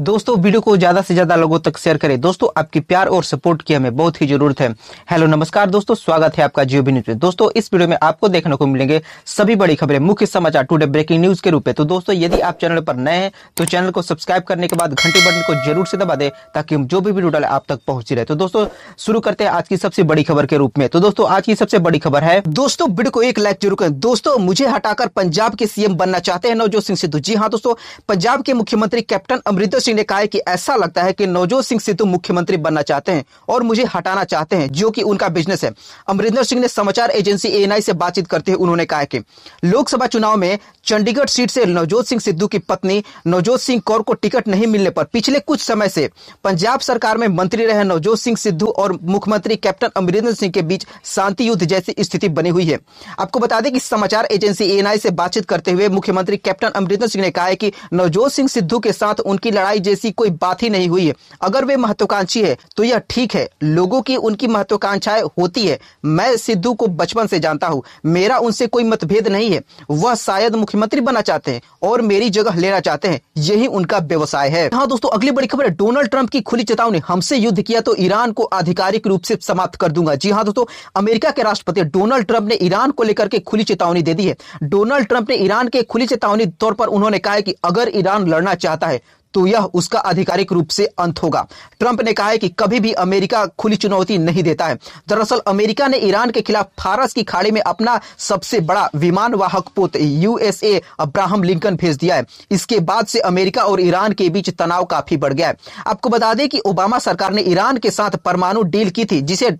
दोस्तों वीडियो को ज्यादा से ज्यादा लोगों तक शेयर करें दोस्तों आपकी प्यार और सपोर्ट की हमें बहुत ही जरूरत है हेलो नमस्कार दोस्तों स्वागत है आपका जियो भी न्यूज में दोस्तों इस वीडियो में आपको देखने को मिलेंगे सभी बड़ी खबरें मुख्य समाचार टुडे ब्रेकिंग न्यूज के रूप में तो दोस्तों यदि आप चैनल पर नए हैं तो चैनल को सब्सक्राइब करने के बाद घंटे बटन को जरूर से दबा दे ताकि हम जो भी वीडियो डाले आप तक पहुंची रहे तो दोस्तों शुरू करते हैं आज की सबसे बड़ी खबर के रूप में तो दोस्तों आज की सबसे बड़ी खबर है दोस्तों वीडियो को एक लाइक जरूर करें दोस्तों मुझे हटाकर पंजाब के सीएम बनना चाहते हैं नवजोत सिंह सिद्धू जी हाँ दोस्तों पंजाब के मुख्यमंत्री कैप्टन अमरिंदर सिंह ने कहा है कि ऐसा लगता है कि नवजोत सिंह सिद्धू मुख्यमंत्री बनना चाहते हैं और मुझे हटाना चाहते हैं जो कि उनका बिजनेस है अमरिंदर सिंह ने समाचार एजेंसी ए से बातचीत करते हुए उन्होंने कहा कि लोकसभा चुनाव में चंडीगढ़ सीट से नवजोत सिंह सिद्धू की पत्नी नवजोत सिंह कौर को टिकट नहीं मिलने पर पिछले कुछ समय से पंजाब सरकार में मंत्री रहे नवजोत सिंह सिद्धू और मुख्यमंत्री कैप्टन अमरिंदर सिंह के बीच शांति युद्ध जैसी स्थिति बनी हुई है आपको बता दें कि समाचार एजेंसी ए से बातचीत करते हुए मुख्यमंत्री कैप्टन अमरिंदर सिंह ने कहा है कि नवजोत सिंह सिद्धू के साथ उनकी लड़ाई बुराई जैसी कोई बात ही नहीं हुई है अगर वे महत्वाकांक्षी है तो यह ठीक है लोगों की उनकी महत्वाकांक्षाएं होती है मैं सिद्धू को बचपन से जानता हूँ मेरा उनसे कोई मतभेद नहीं है वह शायद मुख्यमंत्री बनना चाहते हैं और मेरी जगह लेना चाहते हैं यही उनका व्यवसाय है हाँ दोस्तों अगली बड़ी खबर है डोनाल्ड ट्रंप की खुली चेतावनी हमसे युद्ध किया तो ईरान को आधिकारिक रूप से समाप्त कर दूंगा जी हाँ दोस्तों अमेरिका के राष्ट्रपति डोनाल्ड ट्रंप ने ईरान को लेकर के खुली चेतावनी दे दी है डोनाल्ड ट्रंप ने ईरान के खुली चेतावनी तौर पर उन्होंने कहा है कि अगर ईरान लड़ना चाहता है तो यह उसका आधिकारिक रूप से अंत होगा ट्रंप ने कहा है कि कभी भी अमेरिका खुली चुनौती नहीं देता है दरअसल अमेरिका ने ईरान के खिलाफ फारस की खाड़ी में अपना सबसे बड़ा विमान वाहक पोत यूएसए अब्राहम लिंकन भेज दिया है इसके बाद से अमेरिका और ईरान के बीच तनाव काफी बढ़ गया है आपको बता दें कि ओबामा सरकार ने ईरान के साथ परमाणु डील की थी जिसे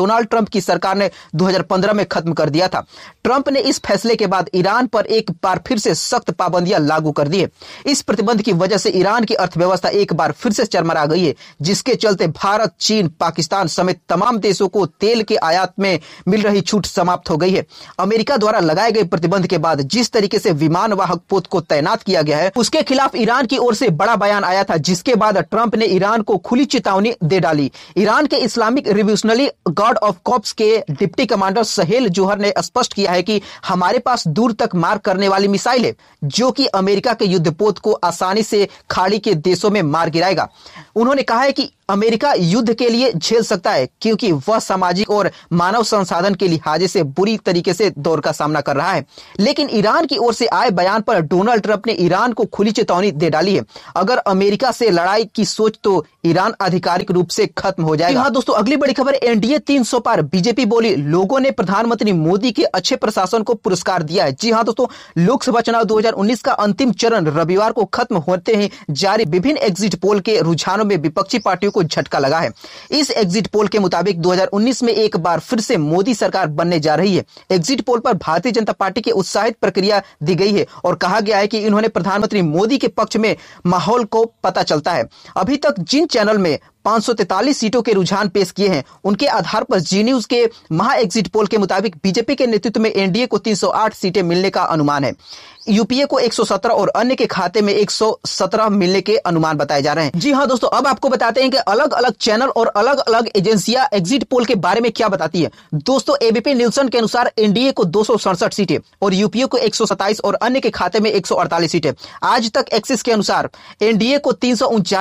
डोनाल्ड ट्रंप की सरकार ने 2015 में खत्म कर दिया था ट्रंप ने इस फैसले के बाद ईरान पर एक बार फिर से सख्त पाबंदियां लागू कर दी है इस प्रतिबंध की वजह से ईरान जापान की अर्थव्यवस्था एक बार फिर से चरमरा गई है जिसके चलते भारत चीन पाकिस्तान समेत तमाम देशों को तेल के आयात में मिल रही छूट समाप्त हो गई है अमेरिका द्वारा लगाए गए प्रतिबंध के बाद जिस तरीके से विमान वाहक पोत को तैनात किया गया है उसके खिलाफ ईरान की ओर से बड़ा बयान आया था जिसके बाद ट्रंप ने ईरान को खुली चेतावनी दे डाली ईरान के Islamic revolutionary guard of corps के डिप्टी कमांडर सहेल जोहर ने स्पष्ट किया है कि हमारे पास दूर तक मार करने वाली मिसाइल है जो कि अमेरिका के पोत को आसानी से खाली खाड़ी के देशों में मार गिराएगा उन्होंने कहा है कि अमेरिका युद्ध के लिए झेल सकता है क्योंकि वह सामाजिक और मानव संसाधन के लिहाजे से बुरी तरीके से दौर का सामना कर रहा है लेकिन ईरान की ओर से आए बयान पर डोनाल्ड ट्रंप ने ईरान को खुली चेतावनी दे डाली है अगर अमेरिका से लड़ाई की सोच तो ईरान आधिकारिक रूप से खत्म हो जाएगा हाँ दोस्तों अगली बड़ी खबर एनडीए तीन सौ पार बीजेपी बोली लोगों ने प्रधानमंत्री मोदी के अच्छे प्रशासन को पुरस्कार दिया है जी हाँ दोस्तों लोकसभा चुनाव दो का अंतिम चरण रविवार को खत्म होते ही जारी विभिन्न एग्जिट पोल के रुझानों में विपक्षी पार्टियों को झटका लगा है इस एग्जिट पोल के मुताबिक 2019 में एक बार फिर से मोदी सरकार बनने जा रही है एग्जिट पोल पर भारतीय जनता पार्टी की उत्साहित प्रक्रिया दी गई है और कहा गया है कि इन्होंने प्रधानमंत्री मोदी के पक्ष में माहौल को पता चलता है अभी तक जिन चैनल में 543 सीटों के रुझान पेश किए हैं उनके आधार पर जी न्यूज के महा एग्जिट पोल के मुताबिक बीजेपी के नेतृत्व में एनडीए को 308 सीटें मिलने का अनुमान है यूपीए को 117 और अन्य के खाते में 117 मिलने के अनुमान बताए जा रहे हैं जी हाँ दोस्तों अब आपको बताते हैं कि अलग अलग चैनल और अलग अलग एजेंसियां एग्जिट पोल के बारे में क्या बताती है दोस्तों एबीपी न्यूसन के अनुसार एनडीए को दो सीटें और यूपीए को एक और अन्य के खाते में एक सीटें आज तक एक्सिस के अनुसार एनडीए को तीन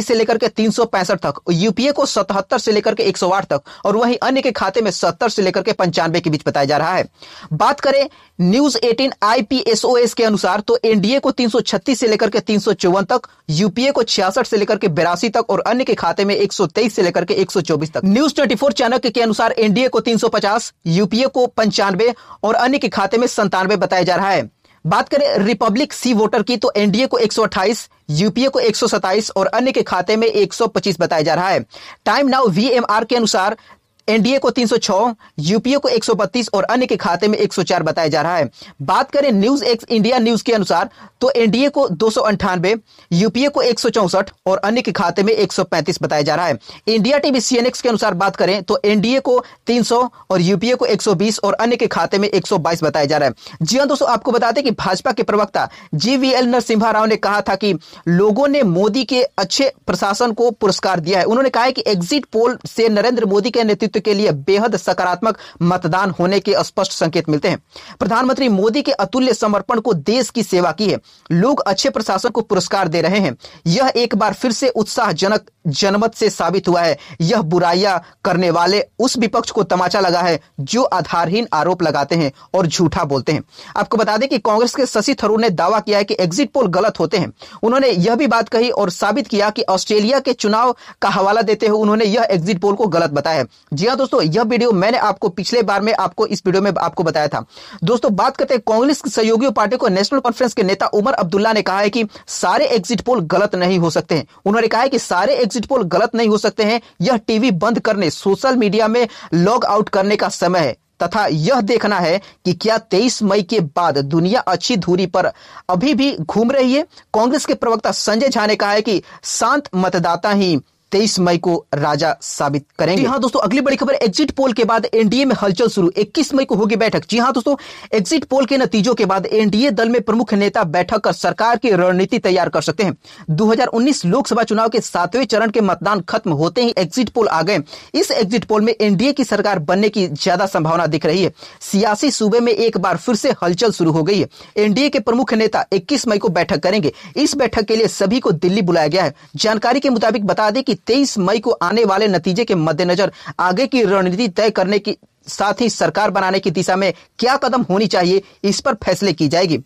से लेकर के तीन तक यूपीए को सतहत्तर से लेकर के 108 तक और वहीं अन्य के खाते में सत्तर से लेकर के पंचानवे के बीच बताया जा रहा है बात करें न्यूज 18 आईपीएसओएस के अनुसार तो एनडीए को 336 से लेकर के तीन तक यूपीए को छियासठ से लेकर के बेरासी तक और अन्य के खाते में एक से लेकर के एक तक न्यूज 24 चाणक्य के अनुसार एनडीए को 350 यूपीए को पंचानवे और अन्य के खाते में संतानवे बताया जा रहा है बात करें रिपब्लिक सी वोटर की तो एनडीए को 128 यूपीए को 127 और अन्य के खाते में 125 बताया जा रहा है टाइम नाउ वीएमआर के अनुसार एनडीए को 306, यूपीए को 132 और अन्य के खाते में 104 बताया जा रहा है बात करें न्यूज एक्स इंडिया न्यूज के अनुसार तो एनडीए को दो यूपीए को एक और अन्य के खाते में 135 बताया जा रहा है इंडिया टीवी सीएनएक्स के अनुसार बात करें तो एनडीए को 300 और यूपीए को 120 और अन्य के खाते में 122 बताया जा रहा है जी हाँ दोस्तों आपको बता दें कि भाजपा के प्रवक्ता जीवीएल नरसिम्हा राव ने कहा था कि लोगों ने मोदी के अच्छे प्रशासन को पुरस्कार दिया है उन्होंने कहा है कि एग्जिट पोल से नरेंद्र मोदी के नेतृत्व नेतृत्व के लिए बेहद सकारात्मक मतदान होने के स्पष्ट संकेत मिलते हैं प्रधानमंत्री मोदी के अतुल्य समर्पण को देश की सेवा की है लोग अच्छे प्रशासन को पुरस्कार दे रहे हैं यह एक बार फिर से उत्साहजनक जनमत से साबित हुआ है यह बुराइयां करने वाले उस विपक्ष को तमाचा लगा है जो आधारहीन आरोप लगाते हैं और झूठा बोलते हैं आपको बता दें कि कांग्रेस के शशि थरूर ने दावा किया है कि एग्जिट पोल गलत होते हैं उन्होंने यह भी बात कही और साबित किया कि ऑस्ट्रेलिया के चुनाव का हवाला देते हुए उन्होंने यह एग्जिट पोल को गलत बताया जी हाँ दोस्तों यह वीडियो मैंने आपको पिछले बार में आपको इस वीडियो में आपको बताया था दोस्तों बात करते हैं कांग्रेस सहयोगी पार्टी को नेशनल कॉन्फ्रेंस के नेता उमर अब्दुल्ला ने कहा है कि सारे एग्जिट पोल गलत नहीं हो सकते हैं उन्होंने कहा है कि सारे एग्जिट पोल गलत नहीं हो सकते हैं यह टीवी बंद करने सोशल मीडिया में लॉग आउट करने का समय है तथा यह देखना है कि क्या 23 मई के बाद दुनिया अच्छी धूरी पर अभी भी घूम रही है कांग्रेस के प्रवक्ता संजय झा ने कहा है कि शांत मतदाता ही तेईस मई को राजा साबित करेंगे जी हाँ दोस्तों अगली बड़ी खबर एग्जिट पोल के बाद एनडीए में हलचल शुरू 21 मई को होगी बैठक जी हाँ दोस्तों एग्जिट पोल के नतीजों के बाद एनडीए दल में प्रमुख नेता बैठक कर सरकार की रणनीति तैयार कर सकते हैं 2019 लोकसभा चुनाव के सातवें चरण के मतदान खत्म होते ही एग्जिट पोल आ गए इस एग्जिट पोल में एनडीए की सरकार बनने की ज्यादा संभावना दिख रही है सियासी सूबे में एक बार फिर से हलचल शुरू हो गई है एनडीए के प्रमुख नेता इक्कीस मई को बैठक करेंगे इस बैठक के लिए सभी को दिल्ली बुलाया गया है जानकारी के मुताबिक बता दें कि तेईस मई को आने वाले नतीजे के मद्देनजर आगे की रणनीति तय करने की साथ ही सरकार बनाने की दिशा में क्या कदम होनी चाहिए इस पर फैसले की जाएगी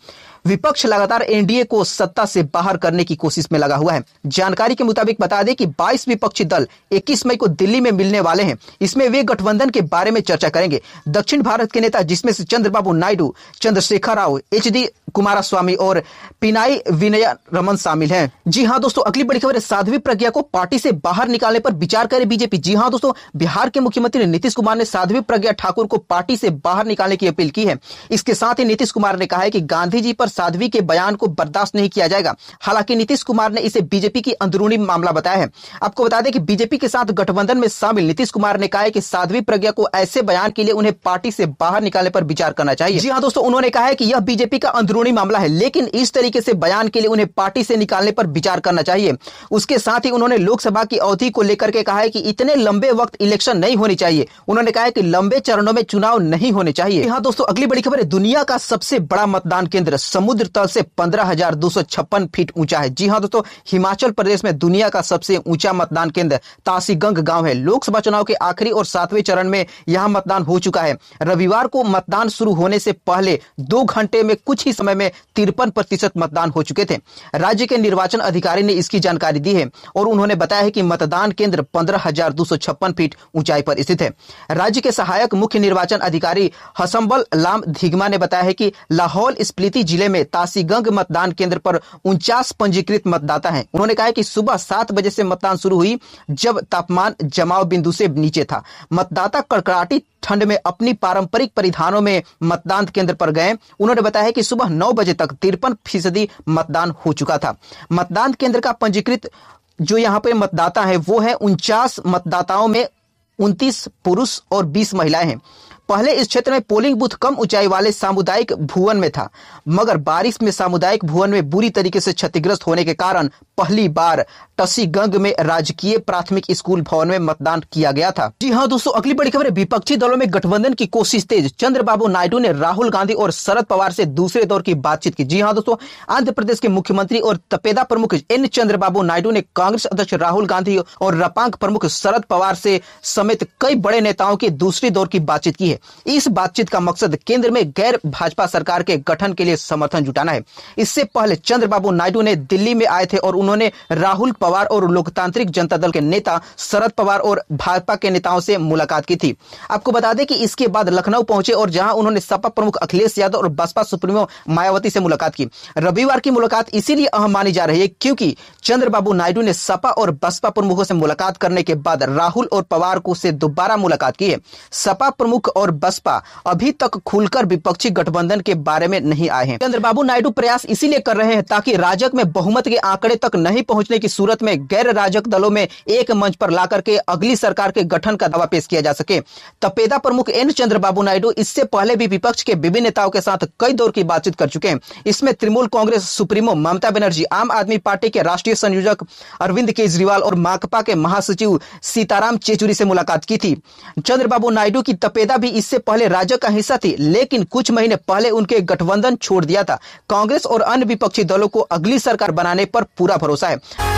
विपक्ष लगातार एनडीए को सत्ता से बाहर करने की कोशिश में लगा हुआ है जानकारी के मुताबिक बता दें कि 22 विपक्षी दल 21 मई को दिल्ली में मिलने वाले हैं इसमें वे गठबंधन के बारे में चर्चा करेंगे दक्षिण भारत के नेता जिसमें से चंद्रबाबू नायडू चंद्रशेखर राव एच कुमारा स्वामी और पिनाई विनय रमन शामिल हैं जी हाँ दोस्तों अगली बड़ी खबर है साध्वी प्रज्ञा को पार्टी से बाहर निकालने पर विचार करे बीजेपी जी हाँ दोस्तों बिहार के मुख्यमंत्री नीतीश कुमार ने साध्वी प्रज्ञा ठाकुर को पार्टी से बाहर निकालने की अपील की है इसके साथ ही नीतीश कुमार ने कहा है कि गांधी जी पर साध्वी के बयान को बर्दाश्त नहीं किया जाएगा हालांकि नीतीश कुमार ने इसे बीजेपी की अंदरूनी मामला बताया है आपको बता दें कि बीजेपी के साथ गठबंधन में शामिल नीतीश कुमार ने कहा है कि साध्वी प्रज्ञा को ऐसे बयान के लिए उन्हें पार्टी से बाहर निकालने पर विचार करना चाहिए जी हाँ दोस्तों उन्होंने कहा है कि यह बीजेपी का अंदरूनी अंदरूनी मामला है लेकिन इस तरीके से बयान के लिए उन्हें पार्टी से निकालने पर विचार करना चाहिए उसके साथ ही उन्होंने लोकसभा की अवधि को लेकर के कहा है कि इतने लंबे वक्त इलेक्शन नहीं होने चाहिए उन्होंने कहा है कि लंबे चरणों में चुनाव नहीं होने चाहिए यहाँ दोस्तों अगली बड़ी खबर है दुनिया का सबसे बड़ा मतदान केंद्र समुद्र तल से पंद्रह फीट ऊंचा है जी हाँ दोस्तों हिमाचल प्रदेश में दुनिया का सबसे ऊंचा मतदान केंद्र तासीगंग गांव है लोकसभा चुनाव के आखिरी और सातवें चरण में यहाँ मतदान हो चुका है रविवार को मतदान शुरू होने से पहले दो घंटे में कुछ ही समय समय में तिरपन प्रतिशत मतदान हो चुके थे राज्य के निर्वाचन अधिकारी ने इसकी जानकारी दी है और उन्होंने बताया है कि मतदान केंद्र पंद्रह हजार दो सौ छप्पन फीट ऊंचाई पर स्थित है राज्य के सहायक मुख्य निर्वाचन अधिकारी हसम्बल लाम धिगमा ने बताया है कि लाहौल स्पीति जिले में तासीगंग मतदान केंद्र पर उनचास पंजीकृत मतदाता है उन्होंने कहा कि सुबह सात बजे से मतदान शुरू हुई जब तापमान जमाव बिंदु से नीचे था मतदाता कड़कड़ाटी ठंड में अपनी पारंपरिक परिधानों में मतदान केंद्र पर गए उन्होंने बताया कि सुबह 9 बजे तक तिरपन फीसदी मतदान हो चुका था मतदान केंद्र का पंजीकृत जो यहाँ पे मतदाता है वो है उनचास मतदाताओं में उनतीस पुरुष और बीस महिलाएं हैं पहले इस क्षेत्र में पोलिंग बूथ कम ऊंचाई वाले सामुदायिक भुवन में था मगर बारिश में सामुदायिक भुवन में बुरी तरीके से क्षतिग्रस्त होने के कारण पहली बार टसीगंग में राजकीय प्राथमिक स्कूल भवन में मतदान किया गया था जी हाँ दोस्तों अगली बड़ी खबर विपक्षी दलों में गठबंधन की कोशिश तेज चंद्रबाबू नायडू ने राहुल गांधी और शरद पवार से दूसरे दौर की बातचीत की जी हाँ दोस्तों आंध्र प्रदेश के मुख्यमंत्री और तपेदा प्रमुख एन चंद्रबाबू नायडू ने कांग्रेस अध्यक्ष राहुल गांधी और रपांग प्रमुख शरद पवार से समेत कई बड़े नेताओं की दूसरी दौर की बातचीत की है इस बातचीत का मकसद केंद्र में गैर भाजपा सरकार के गठन के लिए समर्थन जुटाना है इससे पहले चंद्रबाबू नायडू ने दिल्ली में आए थे और उन्होंने राहुल पवार और लोकतांत्रिक जनता दल के नेता शरद पवार और भाजपा के नेताओं से मुलाकात की थी आपको बता दें कि इसके बाद लखनऊ पहुंचे और जहां उन्होंने सपा प्रमुख अखिलेश यादव और बसपा सुप्रीमो मायावती से मुलाकात की रविवार की मुलाकात इसीलिए अहम मानी जा रही है क्योंकि चंद्रबाबू नायडू ने सपा और बसपा प्रमुखों से मुलाकात करने के बाद राहुल और पवार को से दोबारा मुलाकात की है सपा प्रमुख और और बसपा अभी तक खुलकर विपक्षी गठबंधन के बारे में नहीं आए हैं चंद्रबाबू नायडू प्रयास इसीलिए कर रहे हैं ताकि राजक में बहुमत के आंकड़े तक नहीं पहुंचने की सूरत में गैर राजक दलों में एक मंच पर ला करके अगली सरकार के गठन का दावा पेश किया जा सके तपेदा प्रमुख एन चंद्रबाबू नायडू इससे पहले भी विपक्ष के विभिन्न नेताओं के साथ कई दौर की बातचीत कर चुके हैं इसमें तृणमूल कांग्रेस सुप्रीमो ममता बनर्जी आम आदमी पार्टी के राष्ट्रीय संयोजक अरविंद केजरीवाल और माकपा के महासचिव सीताराम चेचुरी से मुलाकात की थी चंद्रबाबू नायडू की तपेदा भी इससे पहले राजग का हिस्सा थी लेकिन कुछ महीने पहले उनके गठबंधन छोड़ दिया था कांग्रेस और अन्य विपक्षी दलों को अगली सरकार बनाने पर पूरा भरोसा है